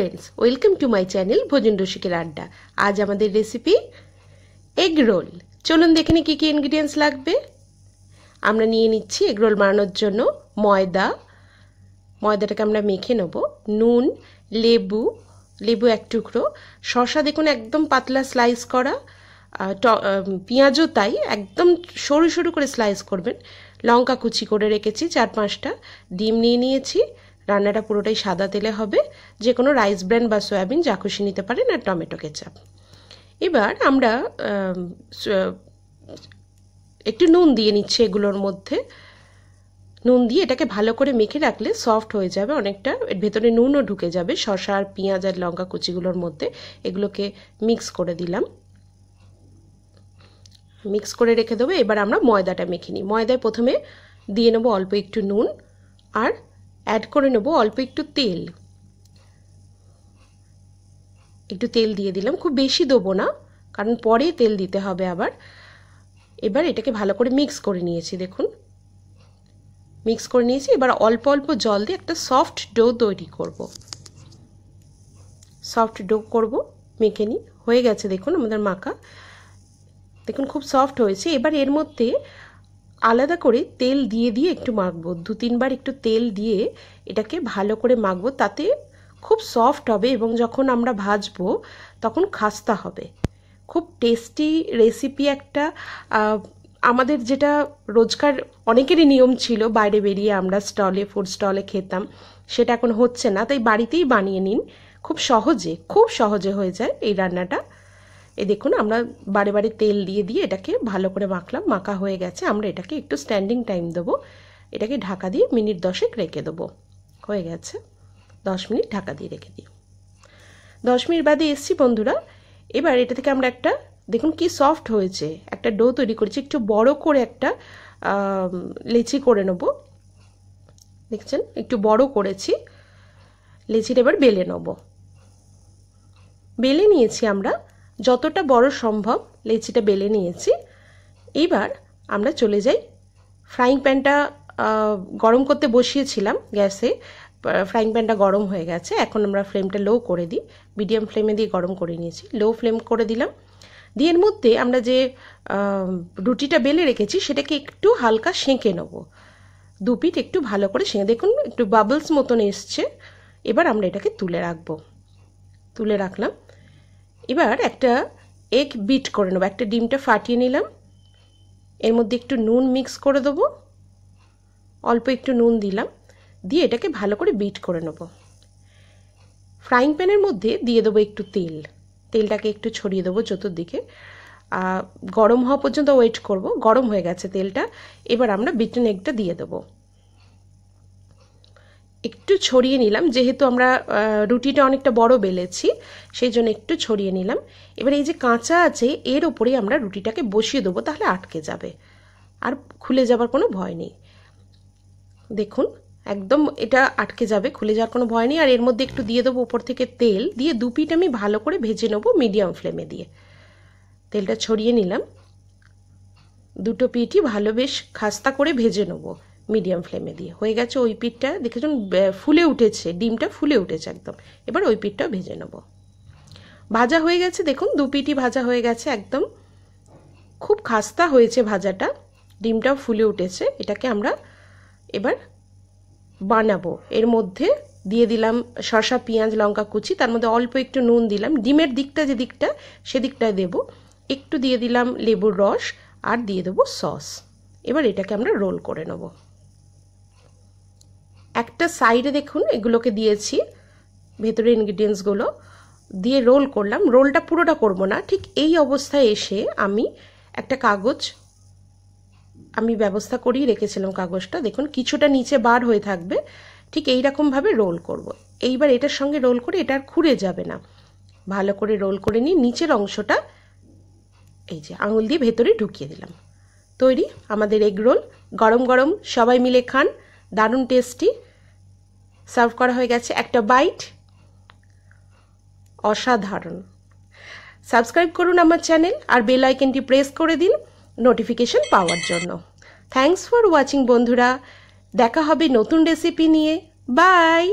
Friends welcome to my channel ভোজন রসিকের আড্ডা আজ আমাদের রেসিপি এগ রোল চলুন দেখেনি কী কী ইনগ্রিডিয়েন্টস লাগবে আমরা নিয়ে নিচ্ছি এগ রোল বানানোর জন্য ময়দা ময়দাটাকে আমরা মেখে নেব নুন লেবু লেবু এক টুকরো শশা দেখুন একদম পাতলা স্লাইস করা ট পেঁয়াজও তাই একদম সরু সরু করে স্লাইস করবেন লঙ্কা কুচি করে রেখেছি চার পাঁচটা ডিম নিয়ে নিয়েছি রান্নাটা পুরোটাই সাদা তেলে হবে যে কোনো রাইস ব্র্যান্ড বা সয়াবিন যা খুশি নিতে পারেন আর টমেটো কেচাপ এবার আমরা একটু নুন দিয়ে নিচ্ছি এগুলোর মধ্যে নুন দিয়ে এটাকে ভালো করে মেখে রাখলে সফট হয়ে যাবে অনেকটা এর ভেতরে নুনও ঢুকে যাবে শশা আর পেঁয়াজ আর লঙ্কা কুচিগুলোর মধ্যে এগুলোকে মিক্স করে দিলাম মিক্স করে রেখে দেবো এবার আমরা ময়দাটা মেখে নিই ময়দায় প্রথমে দিয়ে নেবো অল্প একটু নুন আর অ্যাড করে নেব অল্প একটু তেল একটু তেল দিয়ে দিলাম খুব বেশি দেবো না কারণ পরে তেল দিতে হবে আবার এবার এটাকে ভালো করে মিক্স করে নিয়েছি দেখুন মিক্স করে নিয়েছি এবার অল্প অল্প জল দিয়ে একটা সফট ডো তৈরি করব সফট ডো করব মেখে নিই হয়ে গেছে দেখুন আমাদের মাখা দেখুন খুব সফট হয়েছে এবার এর মধ্যে আলাদা করে তেল দিয়ে দিয়ে একটু মাখবো দু তিনবার একটু তেল দিয়ে এটাকে ভালো করে মাখবো তাতে খুব সফট হবে এবং যখন আমরা ভাজবো তখন খাস্তা হবে খুব টেস্টি রেসিপি একটা আমাদের যেটা রোজকার অনেকেরই নিয়ম ছিল বাইরে বেরিয়ে আমরা স্টলে ফুড স্টলে খেতাম সেটা এখন হচ্ছে না তাই বাড়িতেই বানিয়ে নিন খুব সহজে খুব সহজে হয়ে যায় এই রান্নাটা এ দেখুন আমরা বারে বারে তেল দিয়ে দিয়ে এটাকে ভালো করে মাখলাম মাখা হয়ে গেছে আমরা এটাকে একটু স্ট্যান্ডিং টাইম দেবো এটাকে ঢাকা দিয়ে মিনিট দশেক রেখে দেবো হয়ে গেছে দশ মিনিট ঢাকা দিয়ে রেখে দিই দশ মিনিট বাদে এসছি বন্ধুরা এবার এটা থেকে আমরা একটা দেখুন কি সফট হয়েছে একটা ডো তৈরি করেছি একটু বড় করে একটা লেচি করে নেব দেখছেন একটু বড় করেছি লেচিটা এবার বেলে নেব বেলে নিয়েছি আমরা যতটা বড় সম্ভব লেচিটা বেলে নিয়েছি এবার আমরা চলে যাই ফ্রাইং প্যানটা গরম করতে বসিয়েছিলাম গ্যাসে ফ্রাইং প্যানটা গরম হয়ে গেছে এখন আমরা ফ্লেমটা লো করে দিই মিডিয়াম ফ্লেমে দিয়ে গরম করে নিয়েছি লো ফ্লেম করে দিলাম দিয়ে মধ্যে আমরা যে রুটিটা বেলে রেখেছি সেটাকে একটু হালকা সেঁকে নেব দু পিঠ একটু ভালো করে সেঁকে দেখুন একটু বাবলস মতন এসছে এবার আমরা এটাকে তুলে রাখবো তুলে রাখলাম এবার একটা এগ বিট করে নেবো একটা ডিমটা ফাটিয়ে নিলাম এর মধ্যে একটু নুন মিক্স করে দেবো অল্প একটু নুন দিলাম দিয়ে এটাকে ভালো করে বিট করে নেব ফ্রাইং প্যানের মধ্যে দিয়ে দেবো একটু তেল তেলটাকে একটু ছড়িয়ে দেবো চতুর্দিকে গরম হওয়া পর্যন্ত ওয়েট করব গরম হয়ে গেছে তেলটা এবার আমরা বিটেন এগটা দিয়ে দেবো একটু ছড়িয়ে নিলাম যেহেতু আমরা রুটিটা অনেকটা বড় বেলেছি সেই জন্য একটু ছড়িয়ে নিলাম এবার এই যে কাঁচা আছে এর ওপরেই আমরা রুটিটাকে বসিয়ে দেবো তাহলে আটকে যাবে আর খুলে যাবার কোনো ভয় নেই দেখুন একদম এটা আটকে যাবে খুলে যাওয়ার কোনো ভয় নেই আর এর মধ্যে একটু দিয়ে দেবো ওপর থেকে তেল দিয়ে দু পিঠ আমি ভালো করে ভেজে নেবো মিডিয়াম ফ্লেমে দিয়ে তেলটা ছড়িয়ে নিলাম দুটো পিঠই ভালো বেশ খাস্তা করে ভেজে নেবো মিডিয়াম ফ্লেমে দিয়ে হয়ে গেছে ওই পিঠটা দেখেছেন ফুলে উঠেছে ডিমটা ফুলে উঠেছে একদম এবার ওই পিঠটাও ভেজে নেব ভাজা হয়ে গেছে দেখুন দু পিটি ভাজা হয়ে গেছে একদম খুব খাস্তা হয়েছে ভাজাটা ডিমটাও ফুলে উঠেছে এটাকে আমরা এবার বানাবো এর মধ্যে দিয়ে দিলাম শসা পেঁয়াজ লঙ্কা কুচি তার মধ্যে অল্প একটু নুন দিলাম ডিমের দিকটা যে দিকটা সেদিকটায় দেব একটু দিয়ে দিলাম লেবুর রস আর দিয়ে দেবো সস এবার এটাকে আমরা রোল করে নেবো একটা সাইডে দেখুন এগুলোকে দিয়েছি ভেতরে ইনগ্রিডিয়েন্টসগুলো দিয়ে রোল করলাম রোলটা পুরোটা করব না ঠিক এই অবস্থায় এসে আমি একটা কাগজ আমি ব্যবস্থা করি রেখেছিলাম কাগজটা দেখুন কিছুটা নিচে বার হয়ে থাকবে ঠিক এই রকমভাবে রোল করব। এইবার এটার সঙ্গে রোল করে এটা আর খুঁড়ে যাবে না ভালো করে রোল করে নিয়ে নিচের অংশটা এই যে আঙুল দিয়ে ভেতরে ঢুকিয়ে দিলাম তৈরি আমাদের এগ রোল গরম গরম সবাই মিলে খান দারুণ টেস্টি সার্ভ করা হয়ে গেছে একটা বাইট অসাধারণ সাবস্ক্রাইব করুন আমার চ্যানেল আর বেল আইকনটি প্রেস করে দিন নোটিফিকেশন পাওয়ার জন্য থ্যাংকস ফর ওয়াচিং বন্ধুরা দেখা হবে নতুন রেসিপি নিয়ে বাই